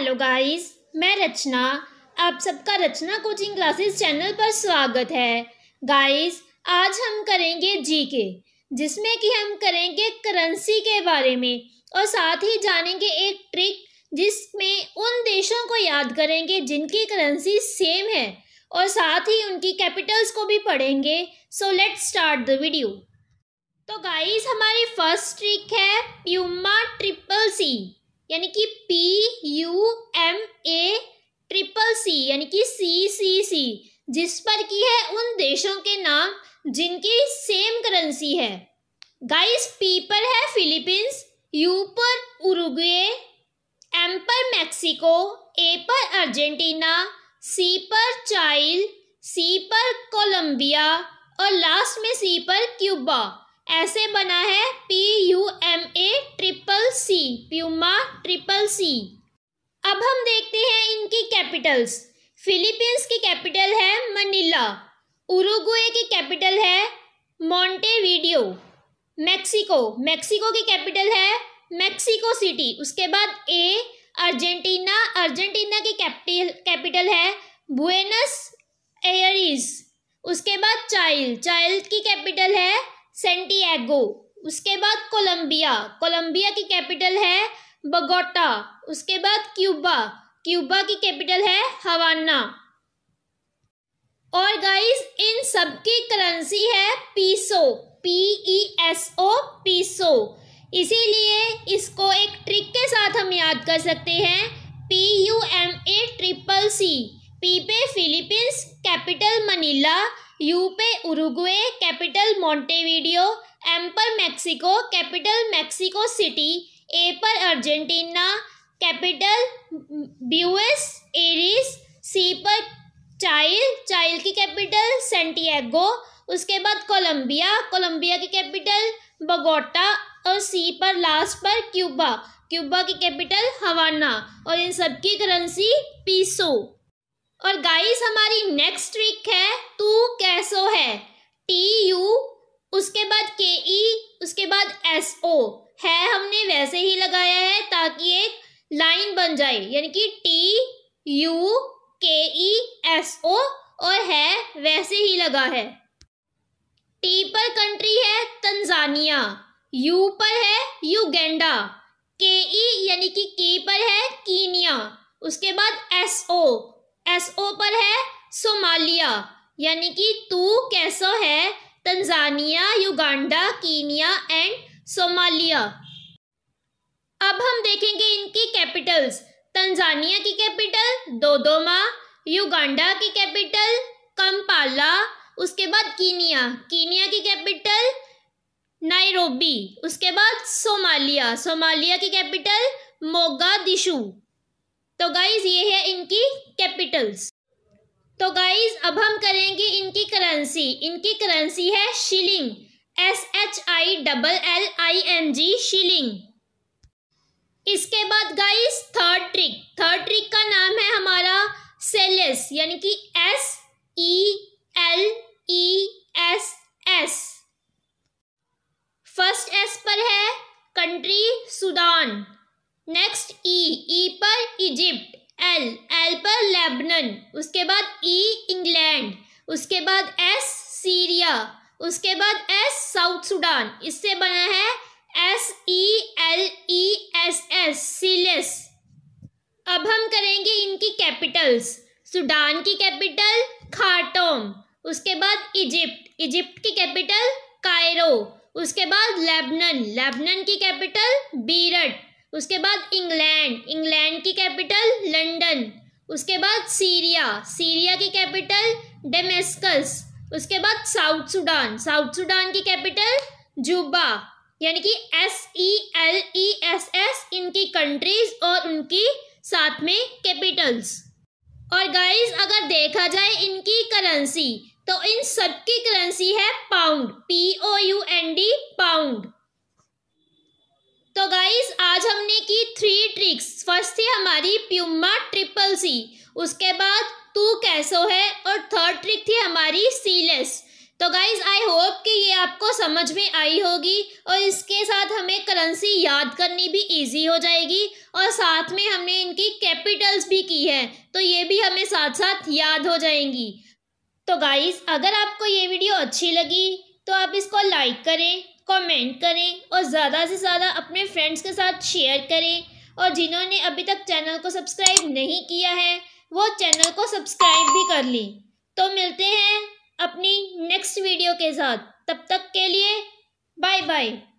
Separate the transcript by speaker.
Speaker 1: hello guys मैं रचना आप सबका रचना कोचिंग क्लासेस चैनल पर स्वागत है गाइस आज हम करेंगे जी के जिसमें कि हम करेंगे करेंसी के बारे में और साथ ही जानेंगे एक ट्रिक जिसमें उन देशों को याद करेंगे जिनकी करेंसी सेम है और साथ ही उनकी कैपिटल्स को भी पढ़ेंगे so let start the video तो गाइस हमारी फर्स्ट ट्रिक है प्यूमा ट्रिपल सी यानी कि पी यू यानी कि सी सी सी जिस पर की है उन देशों के नाम जिनकी सेम करेंसी है गाइस पी पर है फिलीपींस यू पर उरुग्वे एम पर मैक्सिको ए पर अर्जेंटीना सी पर चाइल सी पर कोलंबिया और लास्ट में सी पर क्यूबा ऐसे बना है P U M A triple C puma triple C अब हम देखते हैं इनकी कैपिटल्स फिलीपींस की कैपिटल है मनीला उरुग्वे की कैपिटल है मोंटेवीडियो मैक्सिको मैक्सिको की कैपिटल है मैक्सिको सिटी उसके बाद ए अर्जेंटीना अर्जेंटीना की कैपिटल कैपिटल है बुएनस एयरिस उसके बाद चाइल्ड चाइल्ड की कैपिटल है सेंटियागो उसके बाद कोलंबिया कोलंबिया की कैपिटल है बगोटा उसके बाद क्यूबा क्यूबा की कैपिटल है हवाना और गाइस इन सब की करेंसी है पीसो पी ई एस ओ पीसो इसीलिए इसको एक ट्रिक के साथ हम याद कर सकते हैं P U M A triple C P पे फिलीपींस कैपिटल मनीला यू पे उरुग्वे कैपिटल मोंटेवीडियो एम पर Mexico capital Mexico City A पर Argentina capital Buenos Aires C पर चाइल चाइल की कैपिटल सेंटियागो उसके बाद कोलंबिया कोलंबिया की capital Bogota और सी पर लास्ट पर क्यूबा क्यूबा की कैपिटल हवाना और इन सब की करेंसी पीसो और गाइस हमारी नेक्स्ट ट्रिक है तू कैसो है टी यू उसके बाद के ई उसके बाद एस ओ है हमने वैसे ही लगाया है ताकि एक लाइन बन जाए यानी कि टी यू के ई एस ओ और है वैसे ही लगा है टी पर कंट्री है तंजानिया यू पर है युगेंडा के ई यानी कि के पर है कीनिया उसके बाद एस ओ एस ओ पर है सोमालिया यानी कि तू कैसो है Tanzania Uganda Kenya and Somalia अब हम देखेंगे इनकी कैपिटल्स तंजानिया की कैपिटल दोदोमा युगांडा की कैपिटल कम्पाला उसके बाद कीनिया कीनिया की कैपिटल नायरोबी उसके बाद सोमालिया सोमालिया की कैपिटल मोगा दिशु तो गाइज ये है इनकी कैपिटल्स तो गाइज अब हम करेंगे इनकी करेंसी इनकी करेंसी है shilling S H I double L I N G shilling इसके बाद guys third trick third trick का नाम है हमारा सेलेस यानी कि S E L E S S first S पर है country Sudan next E E पर इजिप्ट एल एल पर लेबनन उसके बाद ई e इंग्लैंड उसके बाद एस सीरिया उसके बाद एस साउथ सूडान इससे बना है S E e S seles अब हम करेंगे इनकी कैपिटल्स सूडान की कैपिटल खार्टोम उसके बाद इजिप्ट इजिप्ट की कैपिटल कायरो उसके बाद लेबनन लेबनन की कैपिटल बीरट उसके बाद इंग्लैंड इंग्लैंड की कैपिटल लंदन उसके बाद सीरिया सीरिया की कैपिटल डेमेस्कस उसके बाद साउथ सूडान साउथ सूडान की कैपिटल जूबा यानी कि S E L E S S इनकी कंट्रीज और उनकी साथ में कैपिटल्स और गाइस अगर देखा जाए इनकी करेंसी तो इन सब की करेंसी है pound P O U N D pound तो गाइस आज हमने की थ्री ट्रिक्स फर्स्ट थी हमारी प्यूमा ट्रिपल सी उसके बाद तू कैसो है और थर्ड ट्रिक थी हमारी सीलेस तो गाइज़ आई होप कि ये आपको समझ में आई होगी और इसके साथ हमें करेंसी याद करनी भी इजी हो जाएगी और साथ में हमने इनकी कैपिटल्स भी की है तो ये भी हमें साथ साथ याद हो जाएंगी तो गाइज़ अगर आपको ये वीडियो अच्छी लगी तो आप इसको लाइक करें कमेंट करें और ज़्यादा से ज़्यादा अपने फ्रेंड्स के साथ शेयर करें और जिन्होंने अभी तक चैनल को सब्सक्राइब नहीं किया है वो चैनल को सब्सक्राइब भी कर लें तो मिलते हैं अपनी नेक्स्ट वीडियो के साथ तब तक के लिए बाय बाय